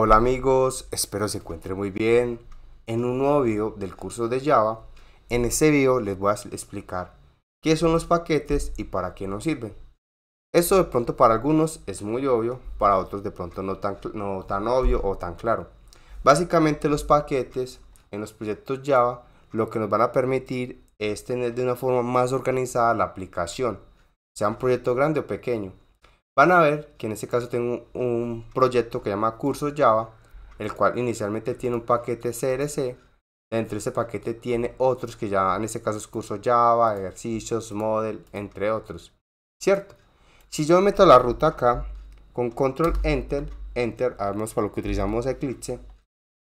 Hola amigos, espero se encuentren muy bien en un nuevo video del curso de Java. En este video les voy a explicar qué son los paquetes y para qué nos sirven. Esto de pronto para algunos es muy obvio, para otros de pronto no tan, no tan obvio o tan claro. Básicamente los paquetes en los proyectos Java lo que nos van a permitir es tener de una forma más organizada la aplicación, sea un proyecto grande o pequeño van a ver que en este caso tengo un proyecto que llama Cursos Java, el cual inicialmente tiene un paquete CRC. Dentro de ese paquete tiene otros que ya en este caso es Cursos Java, ejercicios, model, entre otros. ¿Cierto? Si yo meto la ruta acá con control enter, enter, armas para lo que utilizamos Eclipse.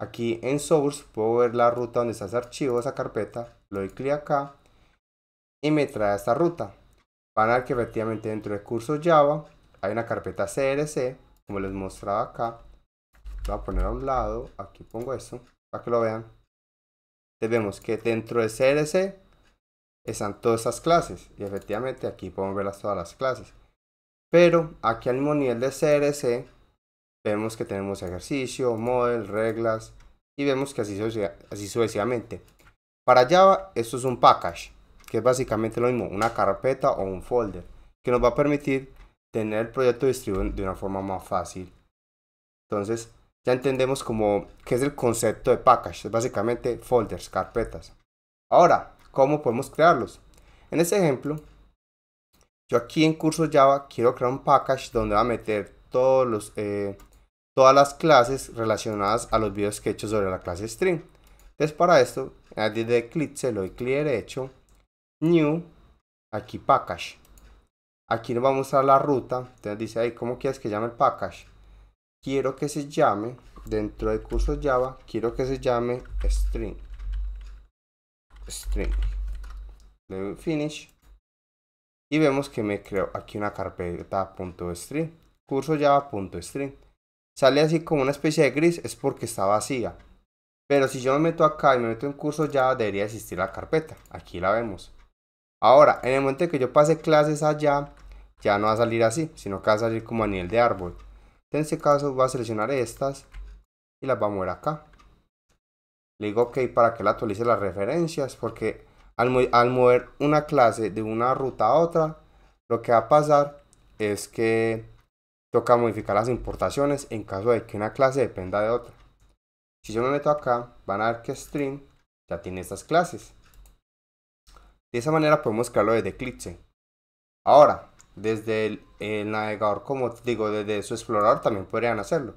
Aquí en source puedo ver la ruta donde está ese archivo, esa carpeta. Lo doy clic acá y me trae esta ruta. Van a ver que efectivamente dentro de cursos Java hay una carpeta CRC, como les mostraba acá. Lo voy a poner a un lado, aquí pongo esto, para que lo vean. Entonces vemos que dentro de CRC están todas esas clases, y efectivamente aquí podemos ver todas las clases. Pero aquí al mismo nivel de CRC, vemos que tenemos ejercicio, model, reglas, y vemos que así, así sucesivamente. Para Java, esto es un package, que es básicamente lo mismo, una carpeta o un folder, que nos va a permitir el proyecto distribuido de una forma más fácil. Entonces, ya entendemos como qué es el concepto de package, es básicamente folders, carpetas. Ahora, ¿cómo podemos crearlos? En este ejemplo, yo aquí en curso Java quiero crear un package donde va a meter todos los, eh, todas las clases relacionadas a los vídeos que he hecho sobre la clase string. Entonces para esto, de se lo doy clic derecho, New, aquí Package. Aquí nos va a mostrar la ruta. Entonces dice ahí, ¿cómo quieres que llame el package? Quiero que se llame, dentro del curso Java, quiero que se llame string. String. Le doy finish. Y vemos que me creó aquí una carpeta .string. Curso .string Sale así como una especie de gris, es porque está vacía. Pero si yo me meto acá y me meto en curso Java, debería existir la carpeta. Aquí la vemos. Ahora, en el momento que yo pase clases allá, ya no va a salir así, sino que va a salir como a nivel de árbol. En este caso voy a seleccionar estas y las va a mover acá. Le digo ok para que la actualice las referencias porque al, al mover una clase de una ruta a otra, lo que va a pasar es que toca modificar las importaciones en caso de que una clase dependa de otra. Si yo me meto acá, van a ver que String ya tiene estas clases. De esa manera podemos crearlo desde Eclipse. Ahora, desde el, navegador, como digo, desde su explorador también podrían hacerlo.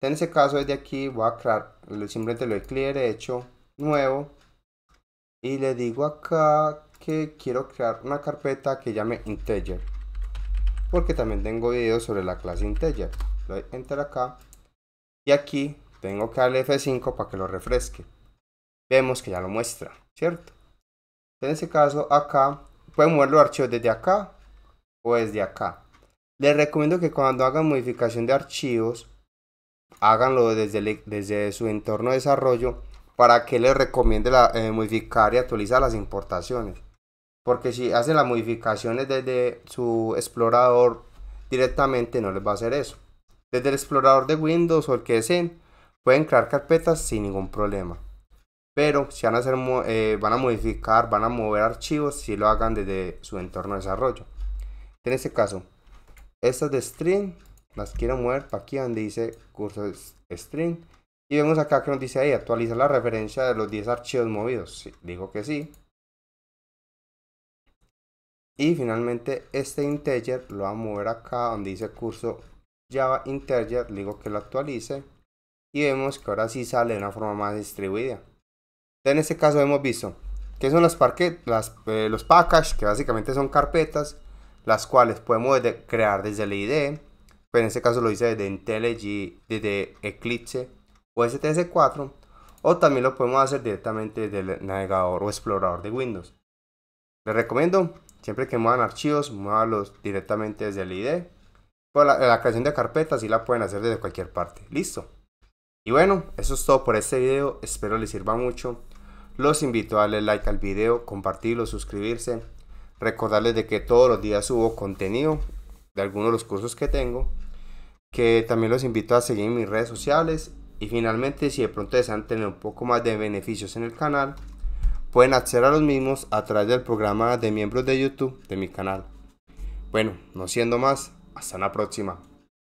En ese caso, desde aquí voy a crear, simplemente le doy clic derecho, nuevo, y le digo acá que quiero crear una carpeta que llame integer, porque también tengo videos sobre la clase integer. Le doy enter acá, y aquí tengo que darle F5 para que lo refresque. Vemos que ya lo muestra, ¿cierto? En ese caso, acá, pueden mover los archivos desde acá o desde acá. Les recomiendo que cuando hagan modificación de archivos, háganlo desde, e, desde su entorno de desarrollo para que les recomiende eh, modificar y actualizar las importaciones. Porque si hacen las modificaciones desde su explorador directamente no les va a hacer eso. Desde el explorador de Windows o el que deseen, pueden crear carpetas sin ningún problema pero si eh, van a, modificar, van a mover archivos, si lo hagan desde su entorno de desarrollo. En este caso, estas de string las quiero mover para aquí donde dice curso string. Y vemos acá que nos dice ahí, actualiza la referencia de los 10 archivos movidos. digo que sí. Y finalmente este integer lo va a mover acá donde dice curso java integer. Digo que lo actualice. Y vemos que ahora sí sale de una forma más distribuida. En este caso hemos visto que son eh, los los packages, que básicamente son carpetas, las cuales podemos crear desde la IDE, pero pues en este caso lo hice desde IntelliJ, desde Eclipse o STS4, o también lo podemos hacer directamente desde el navegador o explorador de Windows. Les recomiendo, siempre que muevan archivos, muevanlos directamente desde el IDE. Pues la, creación de carpetas sí la pueden hacer desde cualquier parte. Listo. Y bueno, eso es todo por este video. Espero les sirva mucho. Los invito a darle like al video, compartirlo, suscribirse. Recordarles de que todos los días subo contenido de algunos de los cursos que tengo. Que también los invito a seguir en mis redes sociales. Y finalmente, si de pronto desean tener un poco más de beneficios en el canal, pueden acceder a los mismos a través del programa de miembros de YouTube de mi canal. Bueno, no siendo más, hasta la próxima.